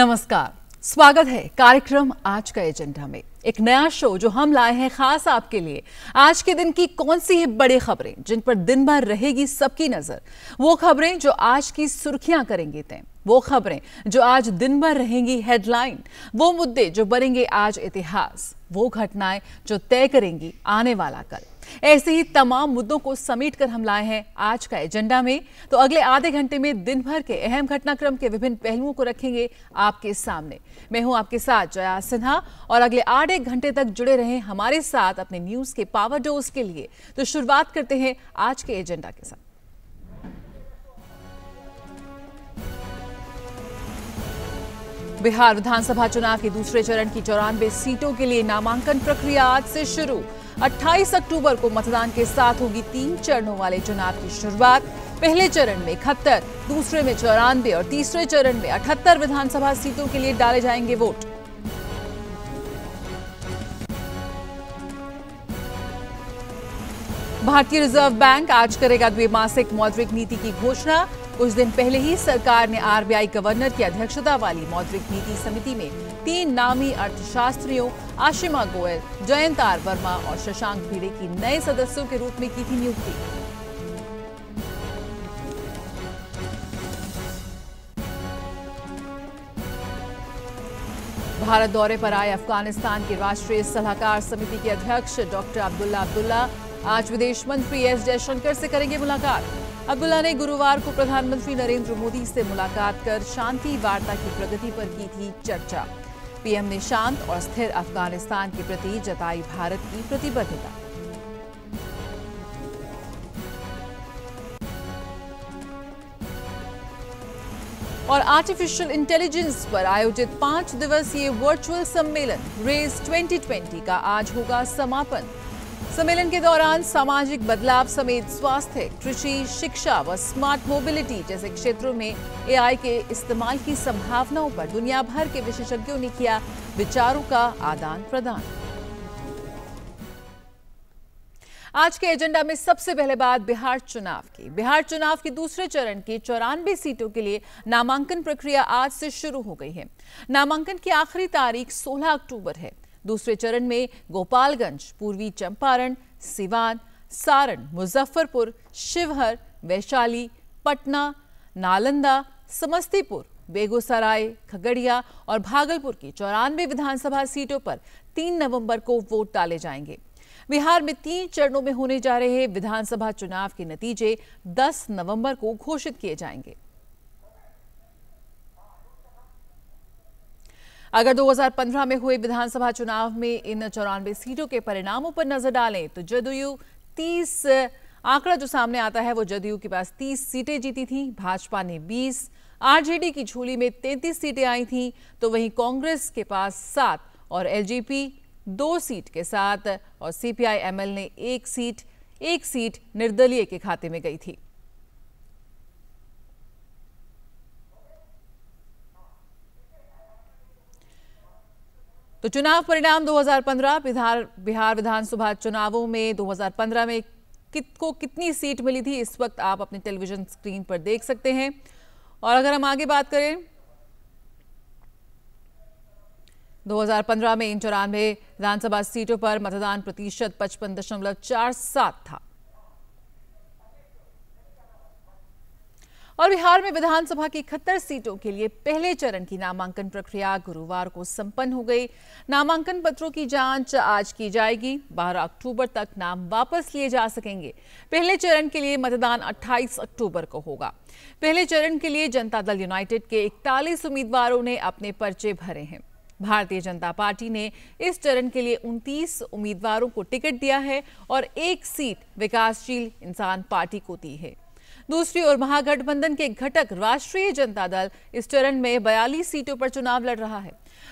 नमस्कार स्वागत है कार्यक्रम आज का एजेंडा में एक नया शो जो हम लाए हैं खास आपके लिए आज के दिन की कौन सी है बड़ी खबरें जिन पर दिन भर रहेगी सबकी नजर वो खबरें जो आज की सुर्खियां करेंगी तय वो खबरें जो आज दिन भर रहेंगी हेडलाइन वो मुद्दे जो बनेंगे आज इतिहास वो घटनाएं जो तय करेंगी आने वाला कल ऐसे ही तमाम मुद्दों को समेट कर हम लाए हैं आज का एजेंडा में तो अगले आधे घंटे में दिन भर के अहम घटनाक्रम के विभिन्न पहलुओं को रखेंगे आपके सामने मैं हूं आपके साथ जया सिन्हा और अगले आधे घंटे तक जुड़े रहे हमारे साथ अपने न्यूज के पावर डोज के लिए तो शुरुआत करते हैं आज के एजेंडा के साथ बिहार विधानसभा चुनाव के दूसरे चरण की चौरानवे सीटों के लिए नामांकन प्रक्रिया आज से शुरू 28 अक्टूबर को मतदान के साथ होगी तीन चरणों वाले चुनाव की शुरुआत पहले चरण में इकहत्तर दूसरे में चौरानवे और तीसरे चरण में अठहत्तर विधानसभा सीटों के लिए डाले जाएंगे वोट भारतीय रिजर्व बैंक आज करेगा द्विमासिक मौद्रिक नीति की घोषणा कुछ दिन पहले ही सरकार ने आरबीआई गवर्नर की अध्यक्षता वाली मौद्रिक नीति समिति में तीन नामी अर्थशास्त्रियों आशिमा गोयल जयंत आर वर्मा और शशांक भिड़े की नए सदस्यों के रूप में की थी नियुक्ति भारत दौरे पर आए अफगानिस्तान के राष्ट्रीय सलाहकार समिति के अध्यक्ष डॉक्टर अब्दुल्ला अब्दुल्ला आज विदेश मंत्री एस जयशंकर से करेंगे मुलाकात अब्दुल्ला ने गुरुवार को प्रधानमंत्री नरेंद्र मोदी से मुलाकात कर शांति वार्ता की प्रगति पर की थी चर्चा पीएम ने शांत और स्थिर अफगानिस्तान के प्रति जताई भारत की प्रतिबद्धता और आर्टिफिशियल इंटेलिजेंस पर आयोजित पांच दिवसीय वर्चुअल सम्मेलन रेस 2020 का आज होगा समापन सम्मेलन के दौरान सामाजिक बदलाव समेत स्वास्थ्य कृषि शिक्षा व स्मार्ट मोबिलिटी जैसे क्षेत्रों में एआई के इस्तेमाल की संभावनाओं पर दुनिया भर के विशेषज्ञों ने किया विचारों का आदान प्रदान आज के एजेंडा में सबसे पहले बात बिहार चुनाव की बिहार चुनाव के दूसरे चरण की चौरानवे सीटों के लिए नामांकन प्रक्रिया आज से शुरू हो गई है नामांकन की आखिरी तारीख 16 अक्टूबर है दूसरे चरण में गोपालगंज पूर्वी चंपारण सिवान सारण मुजफ्फरपुर शिवहर वैशाली पटना नालंदा समस्तीपुर बेगूसराय खगड़िया और भागलपुर की चौरानवे विधानसभा सीटों पर 3 नवंबर को वोट डाले जाएंगे बिहार में तीन चरणों में होने जा रहे विधानसभा चुनाव के नतीजे 10 नवंबर को घोषित किए जाएंगे अगर 2015 में हुए विधानसभा चुनाव में इन चौरानवे सीटों के परिणामों पर नजर डालें तो जदयू 30 आंकड़ा जो सामने आता है वो जदयू के पास 30 सीटें जीती थी भाजपा ने 20 आरजेडी की झोली में 33 सीटें आई थी तो वहीं कांग्रेस के पास सात और एलजेपी दो सीट के साथ और सीपीआई एमएल ने एक सीट एक सीट निर्दलीय के खाते में गई थी तो चुनाव परिणाम 2015 बिहार बिहार विधानसभा चुनावों में 2015 में कित को कितनी सीट मिली थी इस वक्त आप अपने टेलीविजन स्क्रीन पर देख सकते हैं और अगर हम आगे बात करें 2015 में इन चौरानवे विधानसभा सीटों पर मतदान प्रतिशत पचपन दशमलव चार सात था और बिहार में विधानसभा की इकहत्तर सीटों के लिए पहले चरण की नामांकन प्रक्रिया गुरुवार को संपन्न हो गई नामांकन पत्रों की जांच आज की जाएगी 12 अक्टूबर तक नाम वापस लिए जा सकेंगे पहले चरण के लिए मतदान 28 अक्टूबर को होगा पहले चरण के लिए जनता दल यूनाइटेड के इकतालीस उम्मीदवारों ने अपने पर्चे भरे हैं भारतीय जनता पार्टी ने इस चरण के लिए 29 उम्मीदवारों को टिकट दिया है और एक सीट विकासशील इंसान पार्टी को दी है दूसरी ओर महागठबंधन के घटक राष्ट्रीय जनता दल इस चरण में बयालीस सीटों पर चुनाव लड़ रहा है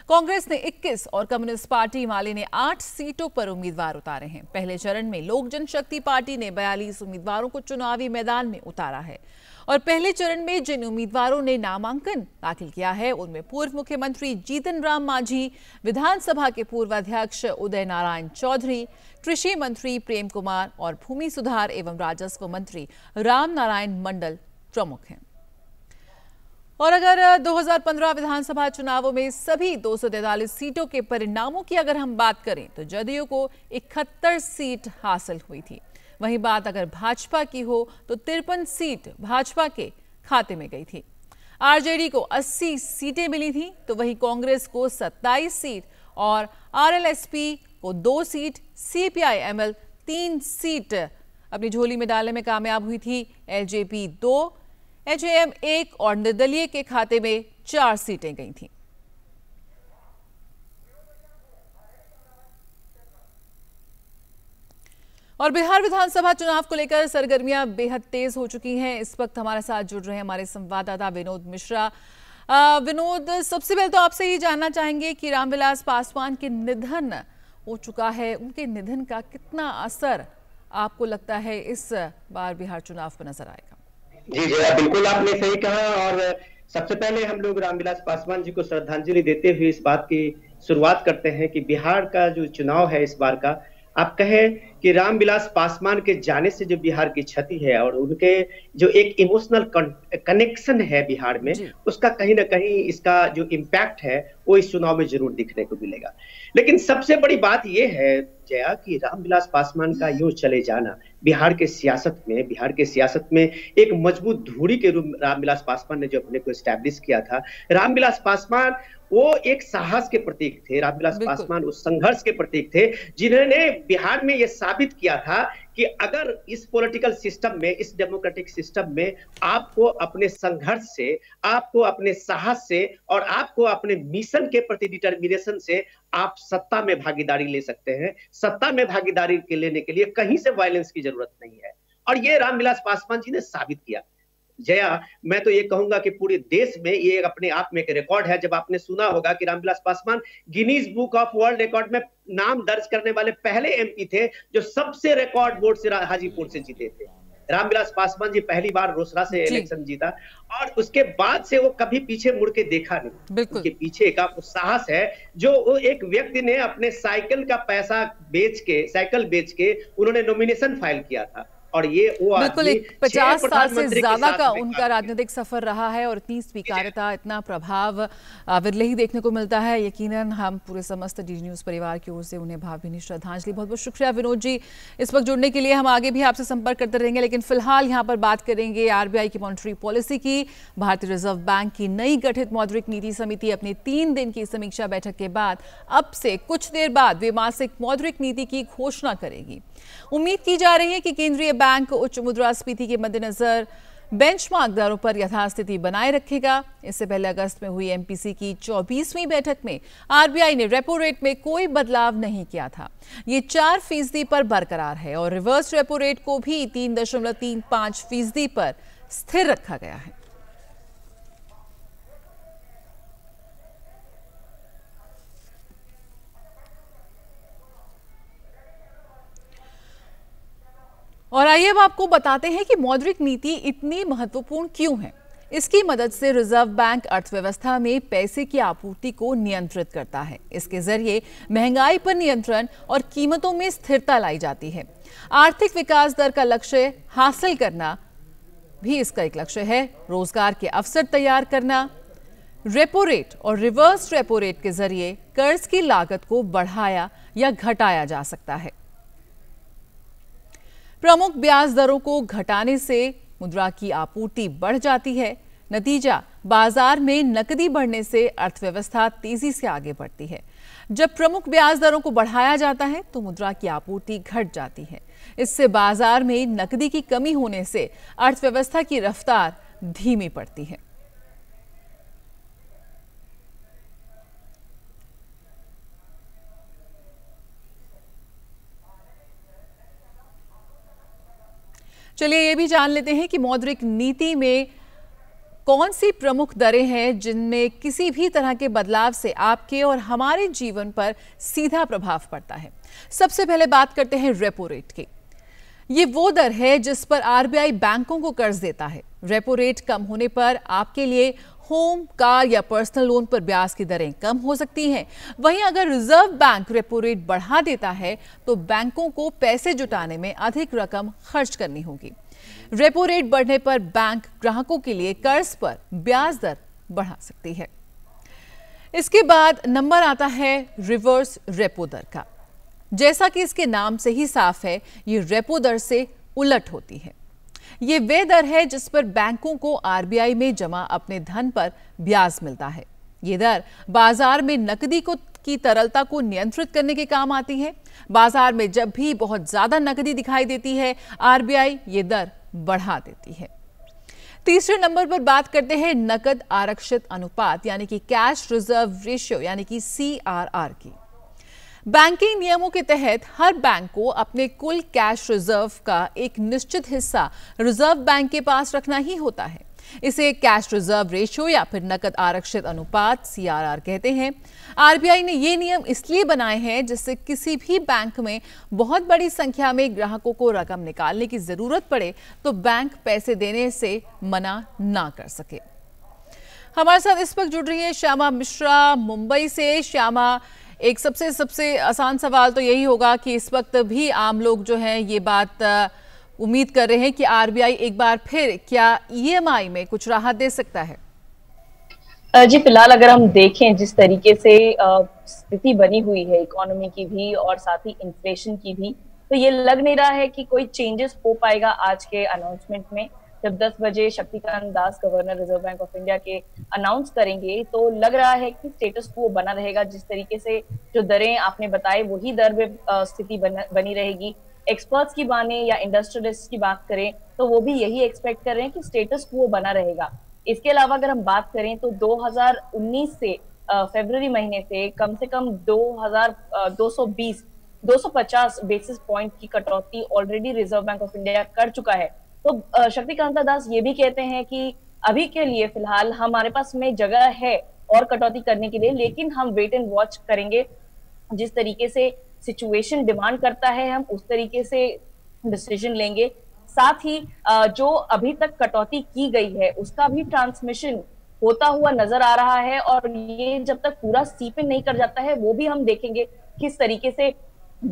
कांग्रेस ने 21 और कम्युनिस्ट पार्टी माले ने 8 सीटों पर उम्मीदवार उतारे हैं पहले चरण में लोक जनशक्ति पार्टी ने बयालीस उम्मीदवारों को चुनावी मैदान में उतारा है और पहले चरण में जिन उम्मीदवारों ने नामांकन दाखिल किया है उनमें पूर्व मुख्यमंत्री जीतन राम मांझी विधानसभा के पूर्व अध्यक्ष उदय नारायण चौधरी कृषि मंत्री प्रेम कुमार और भूमि सुधार एवं राजस्व मंत्री राम नारायण मंडल प्रमुख हैं और अगर 2015 विधानसभा चुनावों में सभी दो सीटों के परिणामों की अगर हम बात करें तो जदयू को इकहत्तर सीट हासिल हुई थी वहीं बात अगर भाजपा की हो तो तिरपन सीट भाजपा के खाते में गई थी आरजेडी को 80 सीटें मिली थी तो वहीं कांग्रेस को 27 सीट और आरएलएसपी को दो सीट सीपीआईएमएल तीन सीट अपनी झोली में डालने में कामयाब हुई थी एलजेपी दो एम एक और निर्दलीय के खाते में चार सीटें गई थीं और बिहार विधानसभा चुनाव को लेकर सरगर्मियां बेहद तेज हो चुकी हैं इस वक्त हमारे साथ जुड़ रहे हैं हमारे संवाददाता विनोद मिश्रा विनोद सबसे पहले तो आपसे ये जानना चाहेंगे कि रामविलास पासवान के निधन हो चुका है उनके निधन का कितना असर आपको लगता है इस बार बिहार चुनाव पर नजर आएगा जी जी हाँ, बिल्कुल आपने सही कहा और सबसे पहले हम लोग रामविलास पासवान जी को श्रद्धांजलि देते हुए इस बात की शुरुआत करते हैं कि बिहार का जो चुनाव है इस बार का आप कहें कि रामविलास पासवान के जाने से जो बिहार की क्षति है और उनके जो एक इमोशनल कनेक्शन है बिहार में उसका कहीं ना कहीं इसका जो इम्पैक्ट है वो इस चुनाव में जरूर दिखने को मिलेगा लेकिन सबसे बड़ी बात यह है जया कि रामविलास पासवान का यूं चले जाना बिहार के सियासत में बिहार के सियासत में एक मजबूत धूरी के रूप रामविलास पासवान ने जो अपने को स्टैब्लिश किया था रामविलास पासवान वो एक साहस के प्रतीक थे रामविलास पासवान उस संघर्ष के प्रतीक थे जिन्होंने बिहार में यह साबित किया था कि अगर इस पॉलिटिकल सिस्टम में इस डेमोक्रेटिक सिस्टम में आपको अपने संघर्ष से आपको अपने साहस से और आपको अपने मिशन के प्रति डिटर्मिनेशन से आप सत्ता में भागीदारी ले सकते हैं सत्ता में भागीदारी के लेने के लिए कहीं से वायलेंस की जरूरत नहीं है और ये रामविलास पासवान जी ने साबित किया जया मैं तो ये कहूंगा कि पूरे देश में ये अपने आप में एक रिकॉर्ड है जब आपने सुना होगा कि Ramvilas Paswan Guinness book of world record में नाम दर्ज करने वाले पहले एमपी थे जो सबसे रिकॉर्ड वोट से हाजीपुर से जीते थे रामविलास पासवान जी पहली बार रोसरा से इलेक्शन जीता और उसके बाद से वो कभी पीछे मुड़ के देखा नहीं उसके पीछे का साहस है जो वो एक व्यक्ति ने अपने साइकिल का पैसा बेच के साइकिल बेच के उन्होंने नॉमिनेशन फाइल किया था और ये वो बिल्कुल एक पचास साल से ज्यादा का उनका राजनीतिक सफर रहा है और इतनी स्वीकारता इतना प्रभाव विरले ही देखने को मिलता है यकीनन हम पूरे समस्त डी न्यूज परिवार की ओर से उन्हें भावभीनी श्रद्धांजलि बहुत बहुत शुक्रिया विनोद जी इस वक्त जुड़ने के लिए हम आगे भी आपसे संपर्क करते रहेंगे लेकिन फिलहाल यहाँ पर बात करेंगे आरबीआई की मॉनिटरी पॉलिसी की भारतीय रिजर्व बैंक की नई गठित मौद्रिक नीति समिति अपने तीन दिन की समीक्षा बैठक के बाद अब से कुछ देर बाद द्विमासिक मौद्रिक नीति की घोषणा करेगी उम्मीद की जा रही है कि केंद्रीय बैंक उच्च मुद्रास्फीति के मद्देनजर बेंचमार्क दरों पर यथास्थिति बनाए रखेगा इससे पहले अगस्त में हुई एमपीसी की 24वीं बैठक में आरबीआई ने रेपो रेट में कोई बदलाव नहीं किया था ये चार फीसदी पर बरकरार है और रिवर्स रेपो रेट को भी तीन दशमलव तीन पांच फीसदी पर स्थिर रखा गया है और आइए अब आपको बताते हैं कि मौद्रिक नीति इतनी महत्वपूर्ण क्यों है इसकी मदद से रिजर्व बैंक अर्थव्यवस्था में पैसे की आपूर्ति को नियंत्रित करता है इसके जरिए महंगाई पर नियंत्रण और कीमतों में स्थिरता लाई जाती है आर्थिक विकास दर का लक्ष्य हासिल करना भी इसका एक लक्ष्य है रोजगार के अवसर तैयार करना रेपो रेट और रिवर्स रेपो रेट के जरिए कर्ज की लागत को बढ़ाया या घटाया जा सकता है प्रमुख ब्याज दरों को घटाने से मुद्रा की आपूर्ति बढ़ जाती है नतीजा बाजार में नकदी बढ़ने से अर्थव्यवस्था तेजी से आगे बढ़ती है जब प्रमुख ब्याज दरों को बढ़ाया जाता है तो मुद्रा की आपूर्ति घट जाती है इससे बाजार में नकदी की कमी होने से अर्थव्यवस्था की रफ्तार धीमी पड़ती है चलिए ये भी जान लेते हैं कि मौद्रिक नीति में कौन सी प्रमुख दरें हैं जिनमें किसी भी तरह के बदलाव से आपके और हमारे जीवन पर सीधा प्रभाव पड़ता है सबसे पहले बात करते हैं रेपो रेट की ये वो दर है जिस पर आरबीआई बैंकों को कर्ज देता है रेपो रेट कम होने पर आपके लिए होम कार या पर्सनल लोन पर ब्याज की दरें कम हो सकती हैं वहीं अगर रिजर्व बैंक रेपो रेट बढ़ा देता है तो बैंकों को पैसे जुटाने में अधिक रकम खर्च करनी होगी रेपो रेट बढ़ने पर बैंक ग्राहकों के लिए कर्ज पर ब्याज दर बढ़ा सकती है इसके बाद नंबर आता है रिवर्स रेपो दर का जैसा कि इसके नाम से ही साफ है ये रेपो दर से उलट होती है ये वे दर है जिस पर बैंकों को आरबीआई में जमा अपने धन पर ब्याज मिलता है ये दर बाजार में नकदी को की तरलता को नियंत्रित करने के काम आती है बाजार में जब भी बहुत ज्यादा नकदी दिखाई देती है आरबीआई ये दर बढ़ा देती है तीसरे नंबर पर बात करते हैं नकद आरक्षित अनुपात यानी कि कैश रिजर्व रेशियो यानी कि सी की बैंकिंग नियमों के तहत हर बैंक को अपने कुल कैश रिजर्व का एक निश्चित हिस्सा रिजर्व बैंक के पास रखना ही होता है इसे कैश रिजर्व रेशियो या फिर नकद आरक्षित अनुपात सीआरआर कहते हैं आरबीआई ने ये नियम इसलिए बनाए हैं जिससे किसी भी बैंक में बहुत बड़ी संख्या में ग्राहकों को रकम निकालने की जरूरत पड़े तो बैंक पैसे देने से मना ना कर सके हमारे साथ इस वक्त जुड़ रही है श्यामा मिश्रा मुंबई से श्यामा एक सबसे सबसे आसान सवाल तो यही होगा कि इस वक्त भी आम लोग जो हैं ये बात उम्मीद कर रहे हैं कि आरबीआई एक बार फिर क्या ईएमआई में कुछ राहत दे सकता है जी फिलहाल अगर हम देखें जिस तरीके से स्थिति बनी हुई है इकोनॉमी की भी और साथ ही इन्फ्लेशन की भी तो ये लग नहीं रहा है कि कोई चेंजेस हो पाएगा आज के अनाउंसमेंट में जब 10 बजे Shaktikanta Das governor Reserve Bank of India के अनाउंस करेंगे तो लग रहा है कि स्टेटस को बना रहेगा जिस तरीके से जो दरें आपने बताए वही दर में स्थिति बन, बनी रहेगी एक्सपर्ट्स की माने या इंडस्ट्रियलिस्ट की बात करें तो वो भी यही एक्सपेक्ट कर रहे हैं कि स्टेटस को बना रहेगा इसके अलावा अगर हम बात करें तो 2019 से फेबर महीने से कम से कम दो 220 250 बेसिस पॉइंट की कटौती already Reserve Bank of India कर चुका है तो शक्तिकांता दास ये भी कहते हैं कि अभी के लिए फिलहाल हमारे पास में जगह है और कटौती करने के लिए लेकिन हम वेट एंड वॉच करेंगे जिस तरीके से सिचुएशन डिमांड करता है हम उस तरीके से डिसीजन लेंगे साथ ही जो अभी तक कटौती की गई है उसका भी ट्रांसमिशन होता हुआ नजर आ रहा है और ये जब तक पूरा सीपिंग नहीं कर जाता है वो भी हम देखेंगे किस तरीके से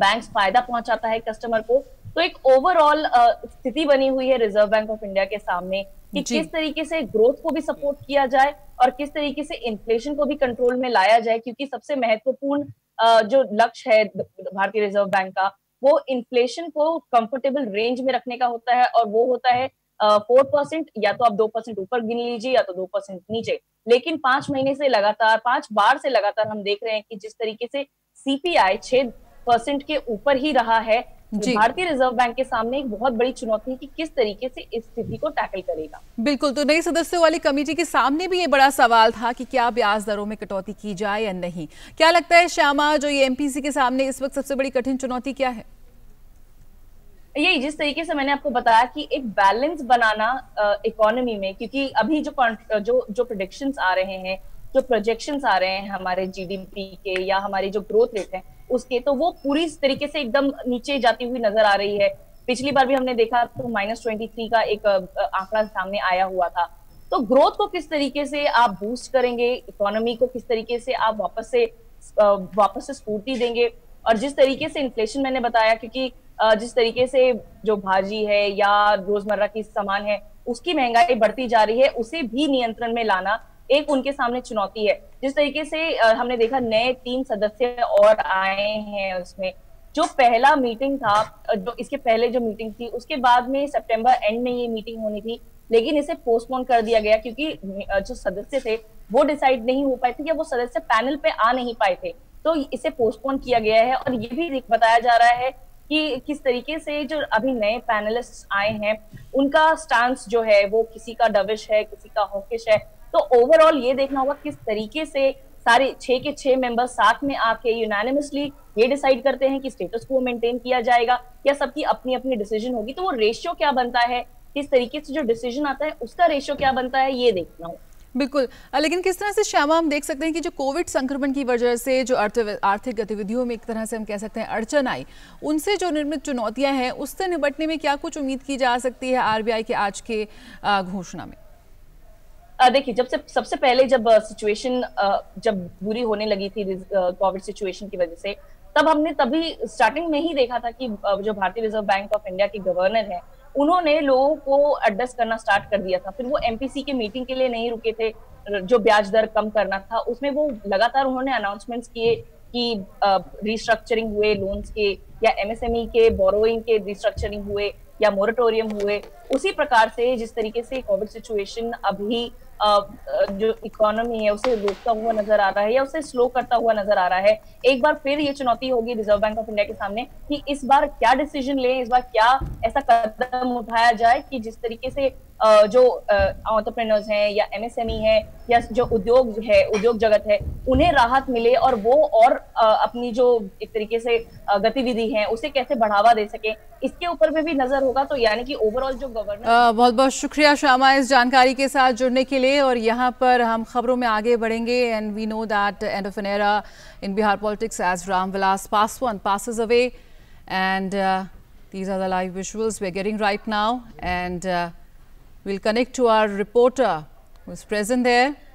बैंक फायदा पहुंचाता है कस्टमर को तो एक ओवरऑल स्थिति बनी हुई है रिजर्व बैंक ऑफ इंडिया के सामने कि किस तरीके से ग्रोथ को भी सपोर्ट किया जाए और किस तरीके से इन्फ्लेशन को भी कंट्रोल में लाया जाए क्योंकि सबसे महत्वपूर्ण जो लक्ष्य है भारतीय रिजर्व बैंक का वो इन्फ्लेशन को कंफर्टेबल रेंज में रखने का होता है और वो होता है फोर uh, परसेंट या तो आप दो परसेंट ऊपर गिन लीजिए या तो दो परसेंट नीचे लेकिन पांच महीने से लगातार पांच बार से लगातार हम देख रहे हैं कि जिस तरीके से सीपीआई छह परसेंट के ऊपर ही रहा है तो भारतीय रिजर्व बैंक के सामने एक बहुत बड़ी चुनौती है कि किस तरीके से इस स्थिति को टैकल करेगा बिल्कुल तो नई सदस्यों वाली कमेटी के सामने भी ये बड़ा सवाल था कि क्या ब्याज दरों में कटौती की जाए या नहीं क्या लगता है श्यामा जो ये एमपीसी के सामने इस वक्त सबसे बड़ी कठिन चुनौती क्या है यही जिस तरीके से मैंने आपको बताया कि एक बैलेंस बनाना इकोनॉमी में क्योंकि अभी जो जो जो प्रोडिक्शन आ रहे हैं जो प्रोजेक्शन आ रहे हैं हमारे जीडीपी के या हमारी जो ग्रोथ रेट है उसके तो वो पूरी तरीके से एकदम नीचे जाती हुई नजर आ रही है पिछली बार भी हमने देखा तो माइनस ट्वेंटी थ्री का एक आंकड़ा सामने आया हुआ था तो ग्रोथ को किस तरीके से आप बूस्ट करेंगे इकोनॉमी को किस तरीके से आप वापस से वापस से स्फूर्ति देंगे और जिस तरीके से इन्फ्लेशन मैंने बताया क्योंकि जिस तरीके से जो भाजी है या रोजमर्रा की सामान है उसकी महंगाई बढ़ती जा रही है उसे भी नियंत्रण में लाना एक उनके सामने चुनौती है जिस तरीके से हमने देखा नए तीन सदस्य और आए हैं उसमें जो पहला मीटिंग था जो इसके पहले जो मीटिंग थी उसके बाद में सितंबर एंड में ये मीटिंग होनी थी लेकिन इसे पोस्टपोन कर दिया गया क्योंकि जो सदस्य थे वो डिसाइड नहीं हो पाए थे या वो सदस्य पैनल पे आ नहीं पाए थे तो इसे पोस्टपोन किया गया है और ये भी बताया जा रहा है कि किस तरीके से जो अभी नए पैनलिस्ट आए हैं उनका स्टांस जो है वो किसी का डविश है किसी का होकिश है तो ओवरऑल ये देखना होगा किस तरीके से सारे छह के छह मेंबर साथ में आके यूनानिमसली ये डिसाइड करते हैं कि स्टेटस को मेंटेन किया जाएगा या सबकी अपनी अपनी डिसीजन होगी तो वो रेशियो क्या बनता है किस तरीके से जो डिसीजन आता है उसका रेशियो क्या बनता है ये देखना होगा बिल्कुल लेकिन किस तरह से श्यामा हम देख सकते हैं कि जो कोविड संक्रमण की वजह से जो अर्थ आर्थिक गतिविधियों में एक तरह से हम कह सकते हैं अड़चन आई उनसे जो निर्मित चुनौतियां हैं उससे निपटने में क्या कुछ उम्मीद की जा सकती है आरबीआई के आज के घोषणा में देखिए जब से सबसे पहले जब सिचुएशन जब बुरी होने लगी थी कोविड सिचुएशन की वजह से तब हमने तभी स्टार्टिंग में ही देखा था कि जो भारतीय रिजर्व बैंक ऑफ इंडिया के गवर्नर हैं उन्होंने लोगों को एड्रेस करना स्टार्ट कर दिया था फिर वो एमपीसी के मीटिंग के लिए नहीं रुके थे जो ब्याज दर कम करना था उसमें वो लगातार उन्होंने अनाउंसमेंट्स किए कि रिस्ट्रक्चरिंग हुए लोन्स के या एमएसएमई e के बोरोइंग के रिस्ट्रक्चरिंग हुए या मोरेटोरियम हुए उसी प्रकार से जिस तरीके से कोविड सिचुएशन अभी जो इकोनॉमी है उसे रोकता हुआ नजर आ रहा है या उसे स्लो करता हुआ नजर आ रहा है एक बार फिर ये चुनौती होगी रिजर्व बैंक ऑफ इंडिया के सामने कि इस बार क्या डिसीजन ले इस बार क्या ऐसा कदम उठाया जाए कि जिस तरीके से जो ऑन्टरप्रेनर्स हैं या एमएसएमई e है या जो उद्योग है उद्योग जगत है उन्हें राहत मिले और वो और अपनी जो एक तरीके से गतिविधि है उसे कैसे बढ़ावा दे सके इसके ऊपर में भी नजर होगा तो यानी कि ओवरऑल जो गवर्नर बहुत बहुत शुक्रिया श्यामा इस जानकारी के साथ जुड़ने के लिए और यहाँ पर हम खबरों में आगे बढ़ेंगे and we know that end of an era in Bihar politics as Ram Vilas Paswan passes away and these are the live visuals we're getting right now and uh, We'll connect to our reporter who's present there.